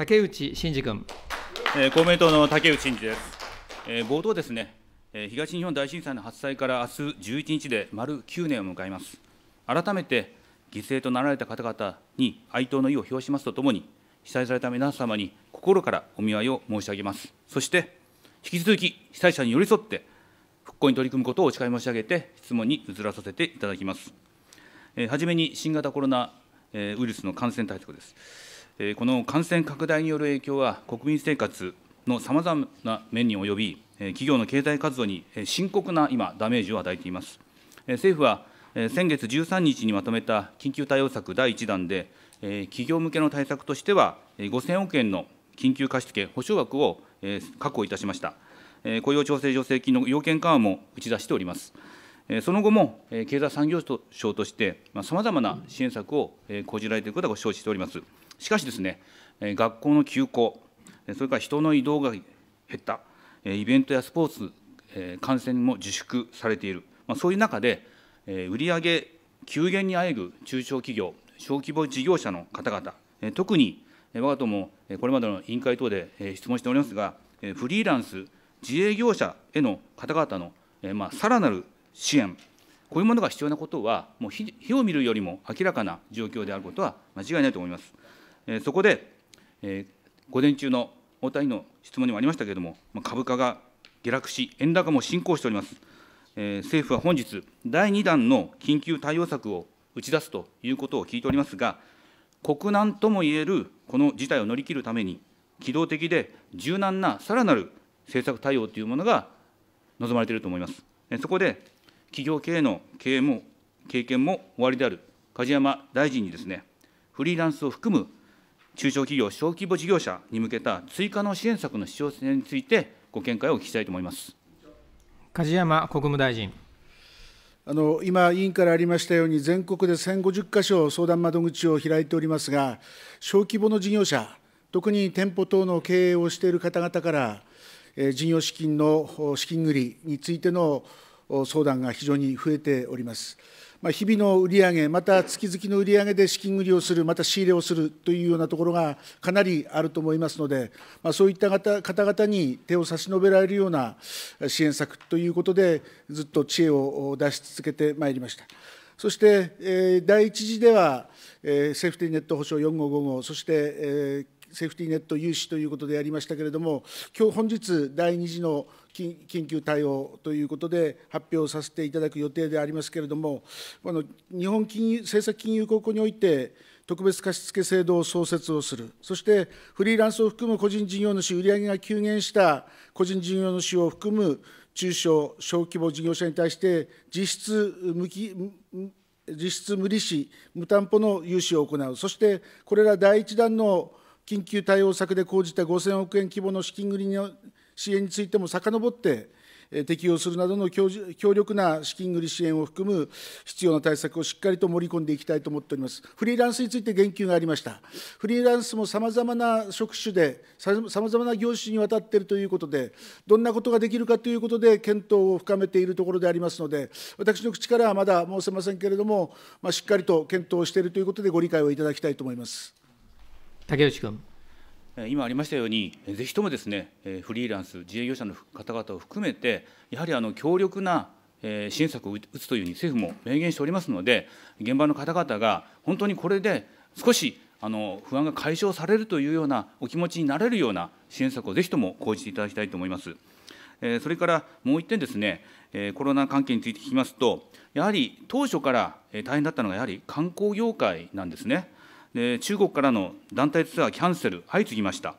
竹内真二君。え公明党の竹内真二です。え冒頭ですね、え東日本大震災の発災から明日11日で丸9年を迎えます。改めて犠牲となられた方々に哀悼の意を表しますとともに、被災された皆様に心からお見舞いを申し上げます。そして、引き続き被災者に寄り添って、復興に取り組むことをお誓い申し上げて、質問に移らさせていただきます。えはじめに新型コロナウイルスの感染対策です。この感染拡大による影響は、国民生活のさまざまな面に及び、企業の経済活動に深刻な今、ダメージを与えています。政府は先月13日にまとめた緊急対応策第1弾で、企業向けの対策としては、5000億円の緊急貸付保証枠を確保いたしました。雇用調整助成金の要件緩和も打ち出しております。その後も経済産業省として、さまざまな支援策を講じられていることがご承知しております。しかしですね、学校の休校、それから人の移動が減った、イベントやスポーツ、感染も自粛されている、まあ、そういう中で、売上急減にあえぐ中小企業、小規模事業者の方々、特に我が党もこれまでの委員会等で質問しておりますが、フリーランス、自営業者への方々のまあ、さらなる支援、こういうものが必要なことは、もう火を見るよりも明らかな状況であることは間違いないと思います。そこで、午前中の大谷の質問にもありましたけれども、株価が下落し、円高も進行しております。政府は本日、第2弾の緊急対応策を打ち出すということを聞いておりますが、国難ともいえるこの事態を乗り切るために、機動的で柔軟なさらなる政策対応というものが望まれていると思います。そこで、企業経営の経営も経験も終わりである梶山大臣にですね、フリーランスを含む中小企業、小規模事業者に向けた追加の支援策の必要性について、ご見解をお聞きしたいと思います梶山国務大臣。あの今、委員からありましたように、全国で1050か所相談窓口を開いておりますが、小規模の事業者、特に店舗等の経営をしている方々から、事業資金の資金繰りについての相談が非常に増えております。まあ、日々の売上また月々の売上で資金繰りをする、また仕入れをするというようなところがかなりあると思いますので、まあ、そういった方々に手を差し伸べられるような支援策ということで、ずっと知恵を出し続けてまいりました。そして、えー、第1次では、えー、セーフティーネット保証4号5号、そして、えー、セーフティーネット融資ということでありましたけれども、今日本日、第2次の緊急対応ということで発表させていただく予定でありますけれども、あの日本金融政策金融公庫において、特別貸付制度を創設をする、そしてフリーランスを含む個人事業主、売上が急減した個人事業主を含む中小・小規模事業者に対して、実質無期、実質無利子、無担保の融資を行う、そしてこれら第1弾の緊急対応策で講じた5000億円規模の資金繰り支援についても遡って、適用するなどの強力な資金繰り支援を含む必要な対策をしっかりと盛り込んでいきたいと思っております。フリーランスについて言及がありました。フリーランスもさまざまな職種で、さまざまな業種にわたっているということで、どんなことができるかということで、検討を深めているところでありますので、私の口からはまだ申せませんけれども、まあ、しっかりと検討しているということで、ご理解をいただきたいと思います。竹内君。今ありましたように、ぜひともですね、フリーランス、自営業者の方々を含めて、やはりあの強力な支援策を打つというふうに政府も明言しておりますので、現場の方々が本当にこれで少しあの不安が解消されるというようなお気持ちになれるような支援策をぜひとも講じていただきたいと思います。それからもう1点ですね、コロナ関係について聞きますと、やはり当初から大変だったのが、やはり観光業界なんですね。で中国からの団体ツアーキャンセル、相次ぎました。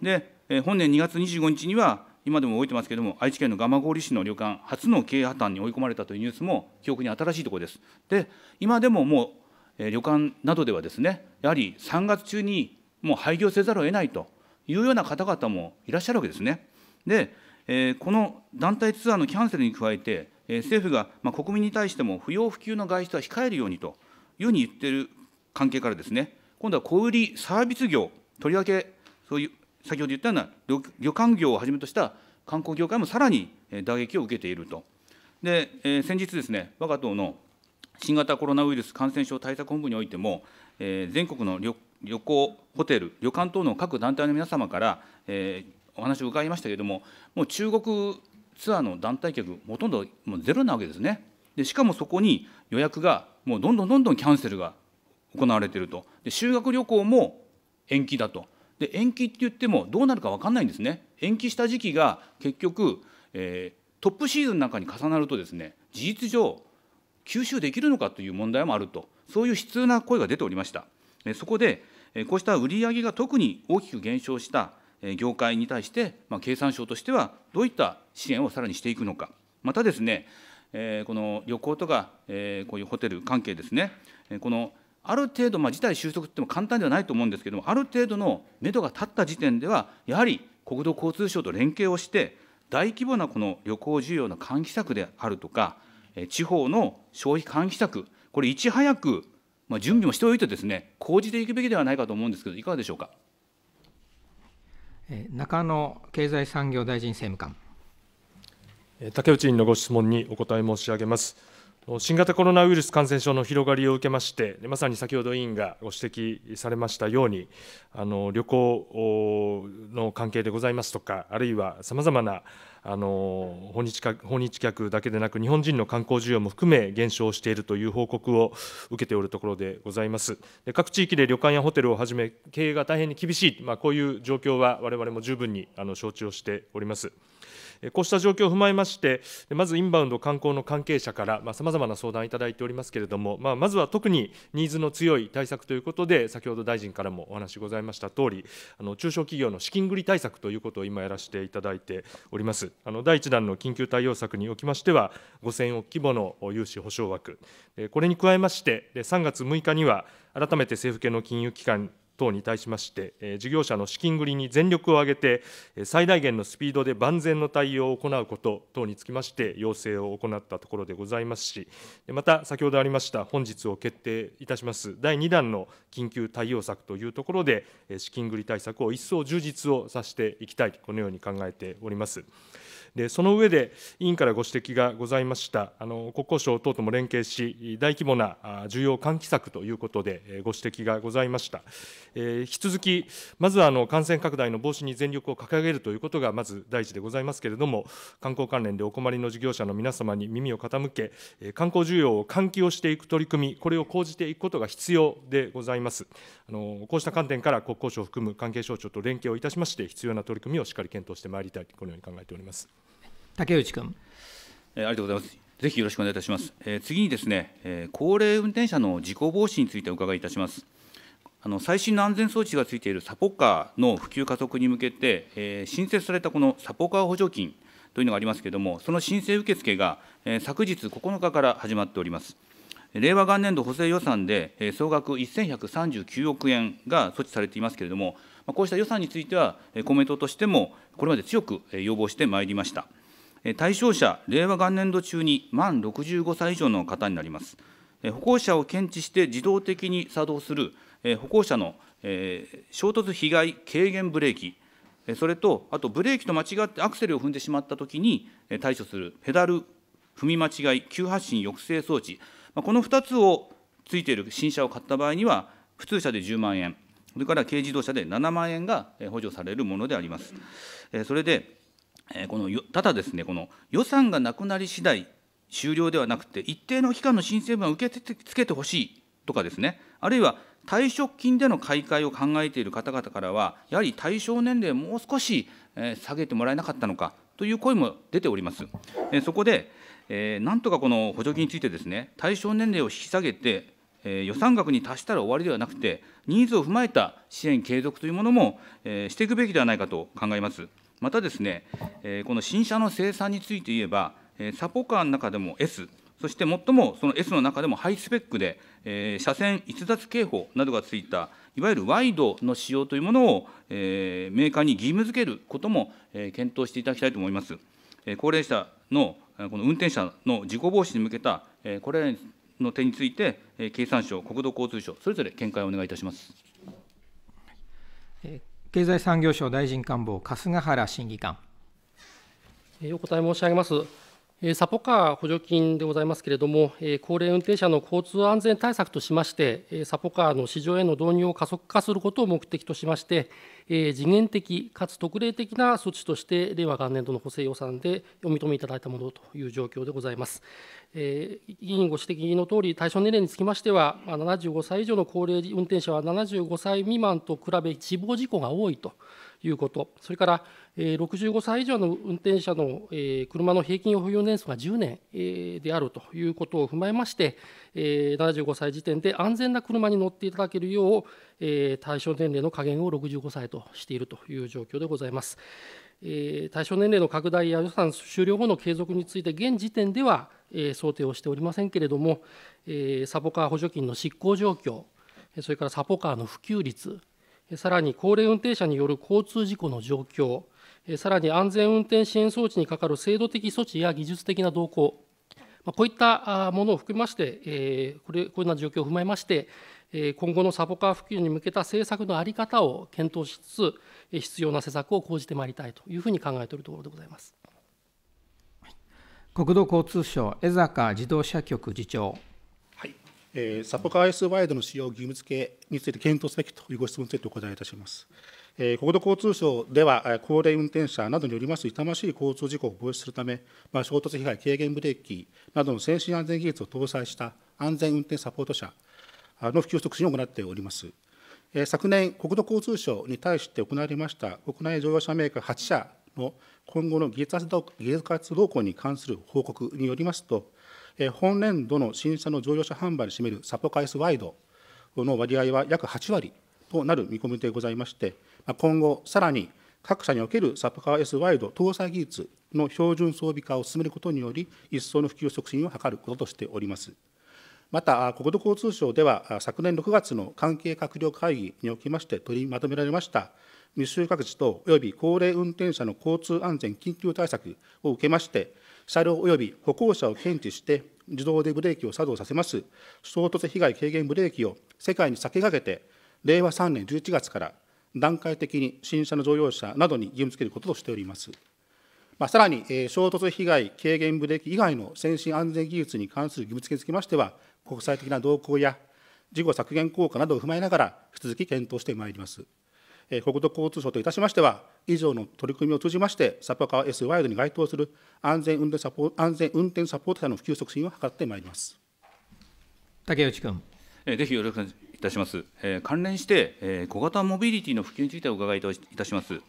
で、本年2月25日には、今でも覚えてますけれども、愛知県の蒲郡市の旅館、初の経営破綻に追い込まれたというニュースも記憶に新しいところです。で、今でももう、旅館などではですね、やはり3月中にもう廃業せざるを得ないというような方々もいらっしゃるわけですね。で、この団体ツアーのキャンセルに加えて、政府が、国民に対しても不要不急の外出は控えるようにというふうに言っている関係からですね、今度は小売りサービス業、とりわけそういう先ほど言ったような旅館業をはじめとした観光業界もさらに打撃を受けていると。で、えー、先日ですね、我が党の新型コロナウイルス感染症対策本部においても、えー、全国の旅旅行、ホテル、旅館等の各団体の皆様から、えー、お話を伺いましたけれども、もう中国ツアーの団体客、ほとんどもうゼロなわけですね。でしかもそこに予約が、もうどんどんどんどんキャンセルが行われているとで修学旅行も延期だとで延期って言ってもどうなるか分かんないんですね延期した時期が結局、えー、トップシーズンなんかに重なるとですね事実上吸収できるのかという問題もあるとそういう悲痛な声が出ておりましたそこでこうした売上が特に大きく減少した業界に対して、まあ、経産省としてはどういった支援をさらにしていくのかまたですねこの旅行とかこういうホテル関係ですねこのある程度、まあ、事態収束っても簡単ではないと思うんですけれども、ある程度の目処が立った時点では、やはり国土交通省と連携をして、大規模なこの旅行需要の喚起策であるとか、地方の消費喚起策、これ、いち早く、まあ、準備もしておいてですね、講じていくべきではないかと思うんですけど、いかがでしょうか。中野経済産業大臣政務官。竹内委員のご質問にお答え申し上げます。新型コロナウイルス感染症の広がりを受けまして、まさに先ほど委員がご指摘されましたように、あの旅行の関係でございますとか、あるいはさまざまなあの訪日訪日客だけでなく、日本人の観光需要も含め減少しているという報告を受けておるところでございます。で各地域で旅館やホテルをはじめ、経営が大変に厳しい、まあ、こういう状況はわれわれも十分にあの承知をしております。こうした状況を踏まえまして、まずインバウンド観光の関係者からさまざ、まな相談をいただいておりますけれども、まあ、まずは特にニーズの強い対策ということで、先ほど大臣からもお話しございましたとおり、あの中小企業の資金繰り対策ということを今やらせていただいております。あの第1弾の緊急対応策におきましては、5000億規模の融資保証枠、これに加えまして、3月6日には、改めて政府系の金融機関等に対しまして、事業者の資金繰りに全力を挙げて、最大限のスピードで万全の対応を行うこと等につきまして、要請を行ったところでございますし、また先ほどありました、本日を決定いたします第2弾の緊急対応策というところで、資金繰り対策を一層充実をさせていきたい、このように考えております。でその上で、委員からご指摘がございましたあの、国交省等とも連携し、大規模な需要喚起策ということで、ご指摘がございました。えー、引き続き、まずはあの感染拡大の防止に全力を掲げるということが、まず第一でございますけれども、観光関連でお困りの事業者の皆様に耳を傾け、観光需要を喚起をしていく取り組み、これを講じていくことが必要でございます。あのこうした観点から国交省を含む関係省庁と連携をいたしまして、必要な取り組みをしっかり検討してまいりたい、このように考えております竹内君。えありがとうございます。ぜひよろしくお願いいたします。えー、次にですね、えー、高齢運転者の事故防止についてお伺いいたします。あの最新の安全装置がついているサポカーの普及加速に向けて、えー、新設されたこのサポカー補助金というのがありますけれども、その申請受付が、え昨日9日から始まっております。令和元年度補正予算で総額1139億円が措置されていますけれども、こうした予算については、公明党としてもこれまで強く要望してまいりました。対象者、令和元年度中に満65歳以上の方になります。歩行者を検知して自動的に作動する歩行者の衝突被害軽減ブレーキ、それと、あとブレーキと間違ってアクセルを踏んでしまったときに対処するペダル踏み間違い急発進抑制装置、この2つをついている新車を買った場合には、普通車で10万円、それから軽自動車で7万円が補助されるものであります。それで、このただですね、この予算がなくなり次第終了ではなくて、一定の期間の申請分を受け付けてほしいとかですね、あるいは退職金での買い替えを考えている方々からは、やはり対象年齢をもう少し下げてもらえなかったのかという声も出ております。そこでえー、なんとかこの補助金についてですね、対象年齢を引き下げて、えー、予算額に達したら終わりではなくて、ニーズを踏まえた支援継続というものも、えー、していくべきではないかと考えます。またですね、えー、この新車の生産について言えば、えー、サポカーの中でも S、そして最もその S の中でもハイスペックで、えー、車線逸脱警報などがついた、いわゆるワイドの使用というものを、えー、メーカーに義務付けることも、えー、検討していただきたいと思います。えー、高齢者のこの運転者の事故防止に向けた、これらの点について、経産省、国土交通省、それぞれ見解をお願いいたします。経済産業省大臣官房、春日原審議官。お答え申し上げます。サポカー補助金でございますけれども、高齢運転者の交通安全対策としまして、サポカーの市場への導入を加速化することを目的としまして、次元的かつ特例的な措置として、令和元年度の補正予算でお認めいただいたものという状況でございます。議員ご指摘のとおり、対象年齢につきましては、75歳以上の高齢運転者は75歳未満と比べ、死亡事故が多いと。いうこと、それから65歳以上の運転者の車の平均保有年数が10年であるということを踏まえまして、75歳時点で安全な車に乗っていただけるよう、対象年齢の下限を65歳としているという状況でございます。対象年齢の拡大や予算終了後の継続について、現時点では想定をしておりませんけれども、サポカー補助金の執行状況、それからサポカーの普及率、さらに高齢運転者による交通事故の状況、さらに安全運転支援装置にかかる制度的措置や技術的な動向、こういったものを含めまして、これこんな状況を踏まえまして、今後のサポカー普及に向けた政策の在り方を検討しつつ、必要な施策を講じてまいりたいというふうに考えているところでございます国土交通省、江坂自動車局次長。えー、サポカー S ワイドの使用義務付けについて検討すべきというご質問についてお答えいたします。えー、国土交通省では、高齢運転者などによります痛ましい交通事故を防止するため、まあ、衝突被害軽減ブレーキなどの先進安全技術を搭載した安全運転サポート車の普及促進を行っております。えー、昨年、国土交通省に対して行われました国内乗用車メーカー8社の今後の技術活動技術活動向に関する報告によりますと、本年度の新車の乗用車販売に占めるサポー S ワイドの割合は約8割となる見込みでございまして、今後、さらに各社におけるサポカー S ワイド搭載技術の標準装備化を進めることにより、一層の普及促進を図ることとしております。また、国土交通省では、昨年6月の関係閣僚会議におきまして取りまとめられました密集各地等及び高齢運転者の交通安全緊急対策を受けまして、車両及び歩行者を検知して、自動でブレーキを作動させます、衝突被害軽減ブレーキを世界に先駆けて、令和3年11月から段階的に新車の乗用車などに義務付けることとしております。まあ、さらに、えー、衝突被害軽減ブレーキ以外の先進安全技術に関する義務付けにつきましては、国際的な動向や事故削減効果などを踏まえながら、引き続き検討してまいります。国土交通省といたしましては、以上の取り組みを通じまして、サポカー S ワイドに該当する安全運転サポ安全運転サポート者の普及促進を図ってまいります竹内君。ぜひよろしくいたします。関連して、小型モビリティの普及についてお伺いいたします。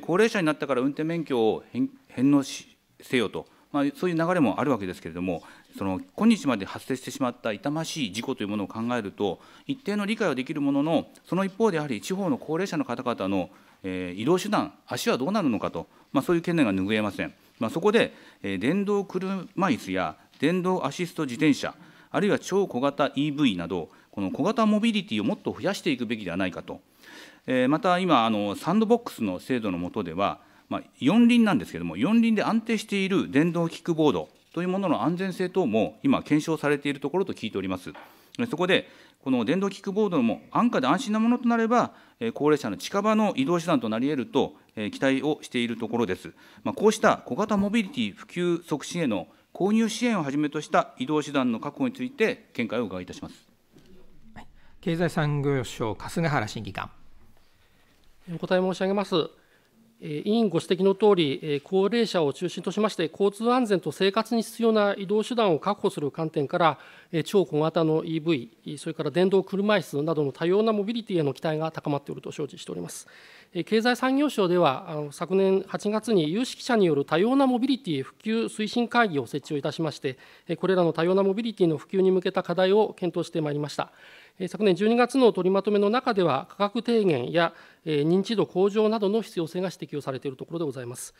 高齢者になったから運転免許を返納せよとまあ、そういう流れもあるわけですけれどもその今日まで発生してしまった痛ましい事故というものを考えると一定の理解はできるもののその一方でやはり地方の高齢者の方々の、えー、移動手段足はどうなるのかと、まあ、そういう懸念が拭えません、まあ、そこで、えー、電動車椅子や電動アシスト自転車あるいは超小型 EV などこの小型モビリティをもっと増やしていくべきではないかと。また今あのサンドボックスの制度の下ではまあ、四輪なんですけれども、四輪で安定している電動キックボードというものの安全性等も今、検証されているところと聞いております。そこで、この電動キックボードも安価で安心なものとなれば、高齢者の近場の移動手段となり得ると期待をしているところです。まあ、こうした小型モビリティ普及促進への購入支援をはじめとした移動手段の確保について、見解を伺いいたします。経済産業省、春日原審議官。お答え申し上げます。委員ご指摘のとおり、高齢者を中心としまして、交通安全と生活に必要な移動手段を確保する観点から、超小型の EV、それから電動車いすなどの多様なモビリティへの期待が高まっていると承知しております。経済産業省では、昨年8月に有識者による多様なモビリティ普及推進会議を設置をいたしまして、これらの多様なモビリティの普及に向けた課題を検討してまいりました。昨年12月の取りまとめの中では、価格低減や認知度向上などの必要性が指摘をされているところでございます。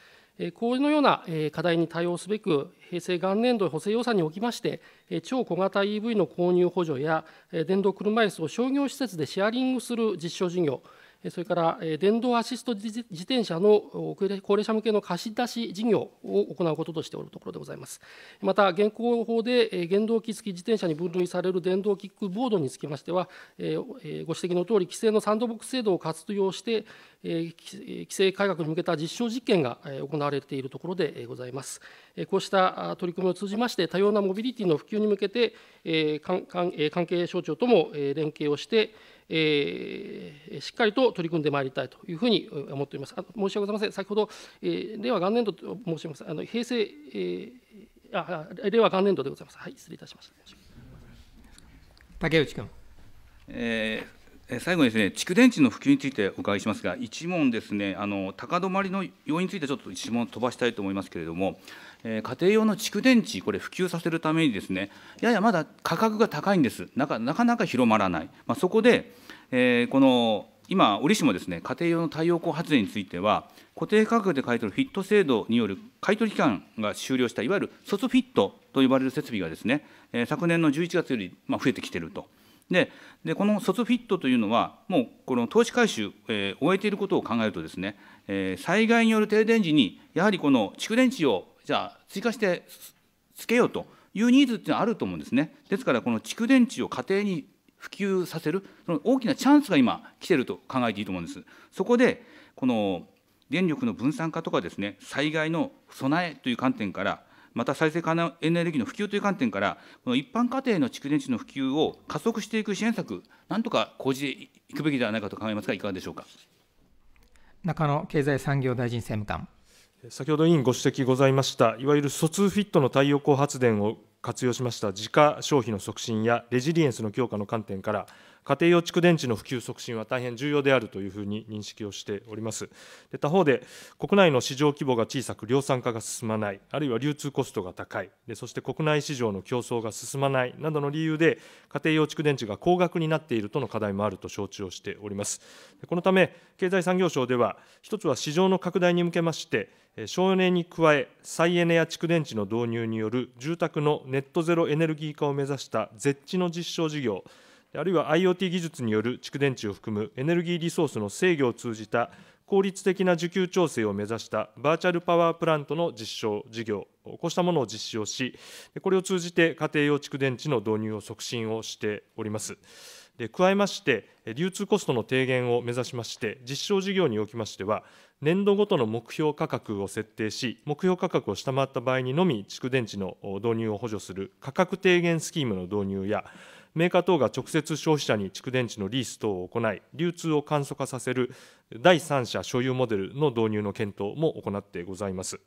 このような課題に対応すべく、平成元年度補正予算におきまして、超小型 EV の購入補助や、電動車椅子を商業施設でシェアリングする実証事業、それから電動アシスト自転車の高齢者向けの貸し出し事業を行うこととしておるところでございます。また、現行法で原動機付き自転車に分類される電動キックボードにつきましては、ご指摘のとおり、規制のサンドボックス制度を活用して、規制改革に向けた実証実験が行われているところでございます。こうした取り組みを通じまして、多様なモビリティの普及に向けて、関係省庁とも連携をして、しっかりと取り組んでまいりたいというふうに思っております。申し訳ございません、先ほど、え令和元年度と申し上げます、あの平成、えー、あ、令和元年度でございます。はい、失礼いたしました。竹内君。えー最後にですね、蓄電池の普及についてお伺いしますが、一問ですね、あの高止まりの要因についてちょっと一問飛ばしたいと思いますけれども、えー、家庭用の蓄電池、これ、普及させるためにですね、ややまだ価格が高いんです、なかなかなか広まらない、まあ、そこで、えー、この今、折しもですね、家庭用の太陽光発電については、固定価格で買い取るフィット制度による買取期間が終了した、いわゆる卒フィットと呼ばれる設備がですね、えー、昨年の11月より、ま増えてきていると。ででこの卒フィットというのは、もうこの投資回収、えー、終えていることを考えるとですね、えー、災害による停電時に、やはりこの蓄電池をじゃあ追加してつけようというニーズっていうのはあると思うんですね。ですから、この蓄電池を家庭に普及させる、その大きなチャンスが今、来ていると考えていいと思うんです。そこで、この電力の分散化とかですね、災害の備えという観点から、また再生可能エネルギーの普及という観点から、この一般家庭の蓄電池の普及を加速していく支援策、なんとか講じていくべきではないかと考えますが、いかがでしょうか中野経済産業大臣政務官。先ほど委員ご指摘ございました、いわゆる疎通フィットの太陽光発電を活用しました自家消費の促進やレジリエンスの強化の観点から、家庭用蓄電池の普及促進は大変重要であるというふうに認識をしております。で他方で、国内の市場規模が小さく量産化が進まない、あるいは流通コストが高い、でそして国内市場の競争が進まないなどの理由で、家庭用蓄電池が高額になっているとの課題もあると承知をしております。このため、経済産業省では、一つは市場の拡大に向けまして、省エネに加え、再エネや蓄電池の導入による住宅のネットゼロエネルギー化を目指した z ッチの実証事業、あるいは IoT 技術による蓄電池を含むエネルギーリソースの制御を通じた効率的な需給調整を目指したバーチャルパワープラントの実証事業、こうしたものを実施をし、これを通じて家庭用蓄電池の導入を促進をしております。で加えまして、流通コストの低減を目指しまして、実証事業におきましては、年度ごとの目標価格を設定し、目標価格を下回った場合にのみ、蓄電池の導入を補助する価格低減スキームの導入や、メーカー等が直接消費者に蓄電池のリース等を行い、流通を簡素化させる第三者所有モデルの導入の検討も行ってございます。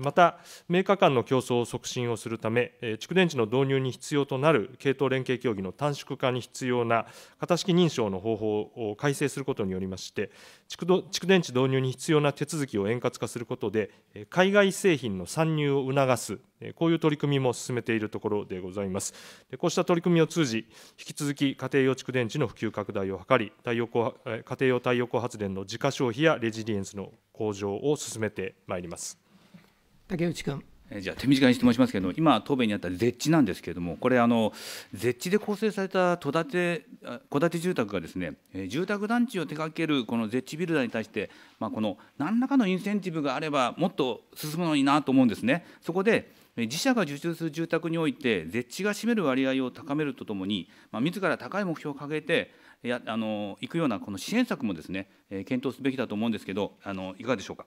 また、メーカー間の競争を促進をするため、蓄電池の導入に必要となる系統連携協議の短縮化に必要な型式認証の方法を改正することによりまして、蓄電池導入に必要な手続きを円滑化することで、海外製品の参入を促す、こういう取り組みも進めているところでございます。こうした取り組みを通じ、引き続き家庭用蓄電池の普及拡大を図り、太陽光家庭用太陽光発電の自家消費やレジリエンスの向上を進めてまいります竹内君。じゃあ手短に質問しますけれども、今、答弁にあった絶地なんですけれども、これあの、絶地で構成された戸建て戸建て住宅がです、ね、住宅団地を手掛けるこの絶地ビルダーに対して、まあ、この何らかのインセンティブがあれば、もっと進むのになと思うんですね。そこで自社が受注する住宅において、絶地が占める割合を高めるとともに、まあ、自ら高い目標を掲げてやあのいくようなこの支援策もですね、え検討すべきだと思うんですけど、あのいかがでしょうか。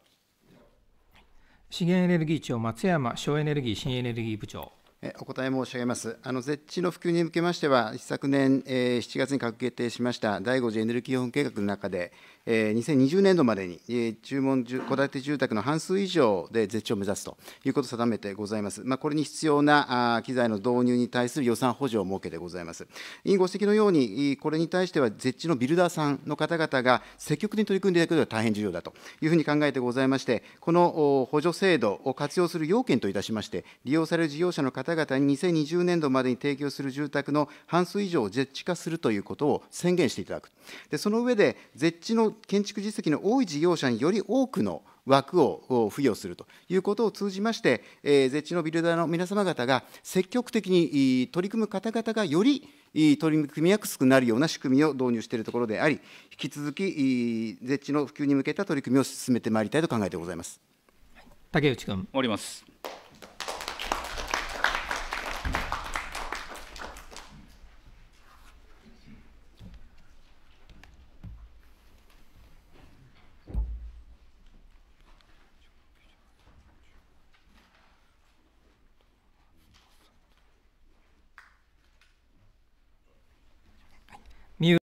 資源エネルギー庁松山省エネルギー新エネルギー部長。お答え申し上げます。あの、設置の普及に向けましては、一昨年、えー、7月に閣議決定しました第5次エネルギー基本計画の中で、えー、2020年度までに、えー、注文戸建て住宅の半数以上で絶頂を目指すということを定めてございます。まあ、これに必要なあ機材の導入に対する予算補助を設けてございます。委員ご指摘のように、これに対しては、絶地のビルダーさんの方々が積極的に取り組んでいただくことが大変重要だというふうに考えてございまして、この補助制度を活用する要件といたしまして、利用される事業者の方方々に2020年度までに提供する住宅の半数以上を絶地化するということを宣言していただく。でその上で、絶地の建築実績の多い事業者により多くの枠を付与するということを通じまして、えー、絶地のビルダーの皆様方が積極的に取り組む方々がより取り組みやすくなるような仕組みを導入しているところであり、引き続き、絶地の普及に向けた取り組みを進めてまいりたいと考えてございます。竹内君。おります。